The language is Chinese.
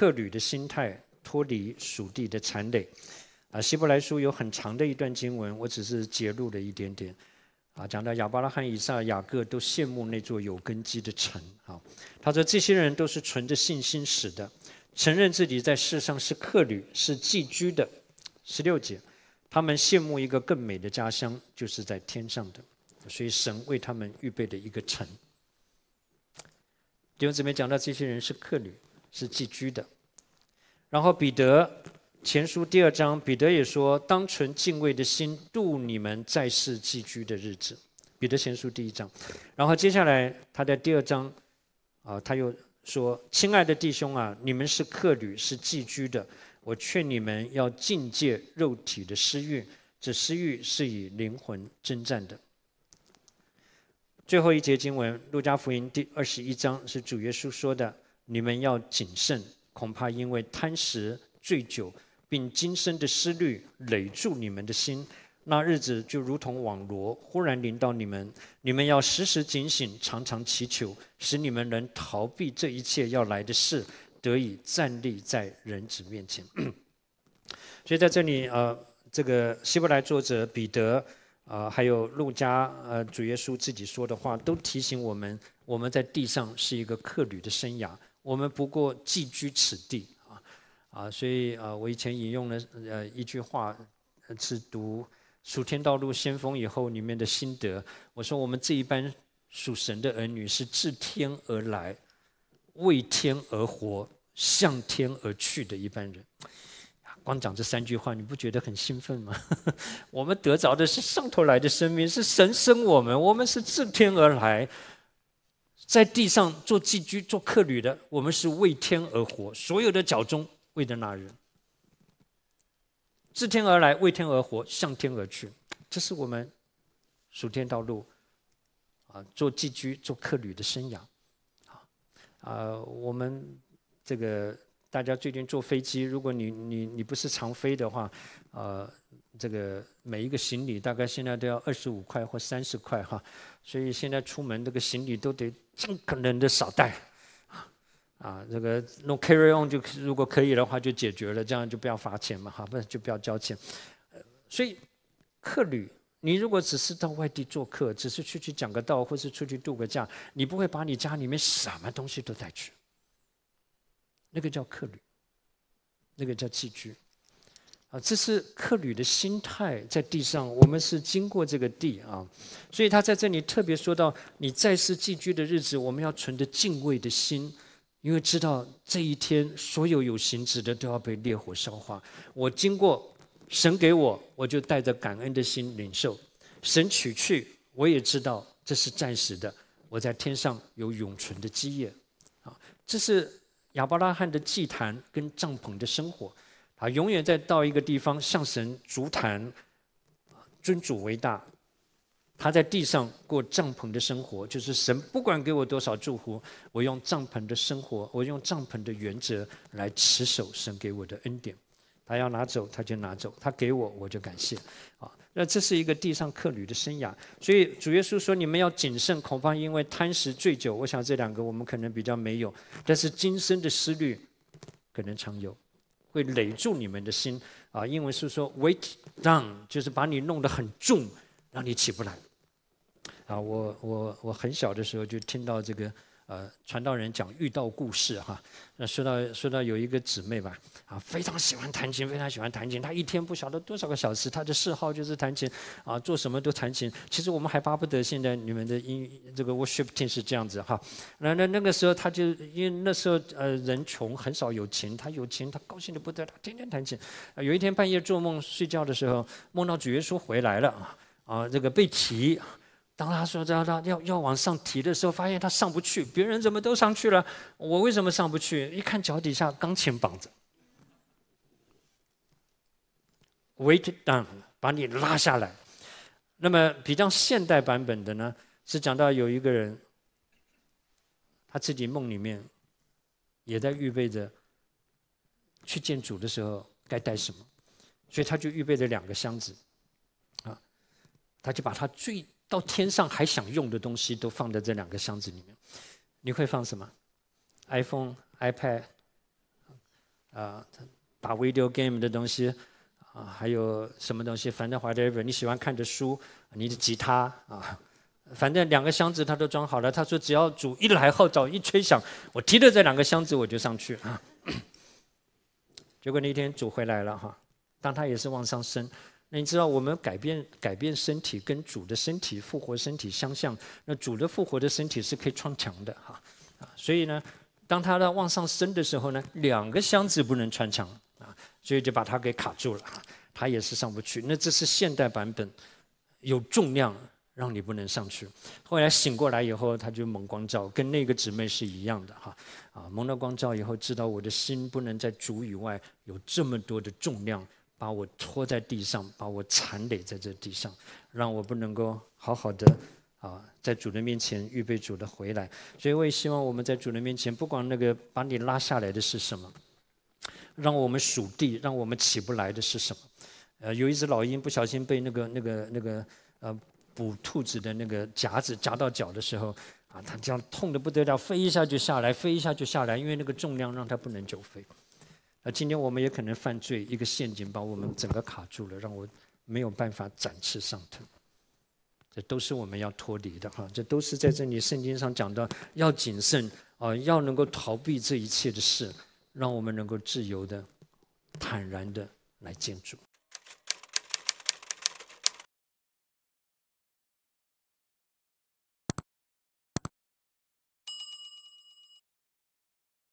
客旅的心态，脱离属地的残累。啊，希伯来书有很长的一段经文，我只是揭露了一点点。啊，讲到亚伯拉罕、以撒、雅各都羡慕那座有根基的城。啊，他说这些人都是存着信心死的，承认自己在世上是客旅，是寄居的。十六节，他们羡慕一个更美的家乡，就是在天上的。所以神为他们预备的一个城。弟兄姊妹，讲到这些人是客旅。是寄居的。然后彼得前书第二章，彼得也说：“当存敬畏的心度你们在世寄居的日子。”彼得前书第一章。然后接下来他的第二章啊，他又说：“亲爱的弟兄啊，你们是客旅，是寄居的。我劝你们要境界肉体的私欲，这私欲是以灵魂征战的。”最后一节经文，《路加福音》第二十一章是主耶稣说的。你们要谨慎，恐怕因为贪食、醉酒，并今生的思虑累住你们的心，那日子就如同网罗，忽然临到你们。你们要时时警醒，常常祈求，使你们能逃避这一切要来的事，得以站立在人子面前。所以在这里，呃，这个希伯来作者彼得，呃，还有路加，呃，主耶稣自己说的话，都提醒我们，我们在地上是一个客旅的生涯。我们不过寄居此地啊，啊，所以啊，我以前引用了呃一句话，是读《蜀天道路先锋》以后里面的心得。我说，我们这一班属神的儿女是自天而来，为天而活，向天而去的一般人。光讲这三句话，你不觉得很兴奋吗？我们得着的是上头来的生命，是神生我们，我们是自天而来。在地上做寄居、做客旅的，我们是为天而活，所有的脚中为的那人，自天而来，为天而活，向天而去，这是我们，属天道路，啊，做寄居、做客旅的生涯，啊，啊，我们这个大家最近坐飞机，如果你你你不是常飞的话，呃。这个每一个行李大概现在都要二十五块或三十块哈，所以现在出门这个行李都得尽可能的少带，啊啊，这个弄 carry on 就如果可以的话就解决了，这样就不要罚钱嘛哈，不然就不要交钱。所以客旅，你如果只是到外地做客，只是出去讲个道，或是出去度个假，你不会把你家里面什么东西都带去，那个叫客旅，那个叫寄居。啊，这是客旅的心态，在地上我们是经过这个地啊，所以他在这里特别说到，你在世寄居的日子，我们要存着敬畏的心，因为知道这一天所有有形质的都要被烈火烧化。我经过神给我，我就带着感恩的心领受，神取去我也知道这是暂时的，我在天上有永存的基业。啊，这是亚伯拉罕的祭坛跟帐篷的生活。啊，永远在到一个地方向神足谈，尊主为大。他在地上过帐篷的生活，就是神不管给我多少祝福，我用帐篷的生活，我用帐篷的原则来持守神给我的恩典。他要拿走，他就拿走；他给我，我就感谢。啊，那这是一个地上客旅的生涯。所以主耶稣说：“你们要谨慎，恐怕因为贪食醉酒。”我想这两个我们可能比较没有，但是今生的思虑可能常有。会累住你们的心啊，英文是说 “weight down”，就是把你弄得很重，让你起不来。啊，我我我很小的时候就听到这个。呃，传道人讲遇到故事哈，那说到说到有一个姊妹吧，啊，非常喜欢弹琴，非常喜欢弹琴，她一天不晓得多少个小时，她的嗜好就是弹琴，啊，做什么都弹琴。其实我们还巴不得现在你们的音这个 w o r s h i p team 是这样子哈。那那那个时候她就因为那时候呃人穷，很少有琴，她有琴她高兴的不得了，天天弹琴。有一天半夜做梦睡觉的时候，梦到主耶稣回来了啊啊，这个贝提。当他说“他要要、要往上提”的时候，发现他上不去，别人怎么都上去了，我为什么上不去？一看脚底下钢琴绑着，weight down 把你拉下来。那么比较现代版本的呢，是讲到有一个人，他自己梦里面，也在预备着去见主的时候该带什么，所以他就预备了两个箱子，啊，他就把他最到天上还想用的东西都放在这两个箱子里面，你会放什么？iPhone、iPad，啊，打 video game 的东西啊，还有什么东西？反正怀这你喜欢看的书，你的吉他啊，反正两个箱子他都装好了。他说只要主一来号召一吹响，我提着这两个箱子我就上去啊。结果那天主回来了哈，当他也是往上升。那你知道，我们改变改变身体，跟主的身体复活身体相像。那主的复活的身体是可以穿墙的哈，啊，所以呢，当他呢往上升的时候呢，两个箱子不能穿墙啊，所以就把它给卡住了，他也是上不去。那这是现代版本，有重量让你不能上去。后来醒过来以后，他就蒙光照，跟那个姊妹是一样的哈，啊，蒙了光照以后，知道我的心不能在主以外有这么多的重量。把我拖在地上，把我残累在这地上，让我不能够好好的啊，在主的面前预备主的回来。所以我也希望我们在主的面前，不管那个把你拉下来的是什么，让我们属地让我们起不来的是什么。呃，有一只老鹰不小心被那个那个那个呃捕兔子的那个夹子夹到脚的时候，啊，它这样痛得不得了，飞一下就下来，飞一下就下来，因为那个重量让它不能久飞。那今天我们也可能犯罪，一个陷阱把我们整个卡住了，让我没有办法展翅上腾。这都是我们要脱离的哈，这都是在这里圣经上讲的，要谨慎啊，要能够逃避这一切的事，让我们能够自由的、坦然的来建筑。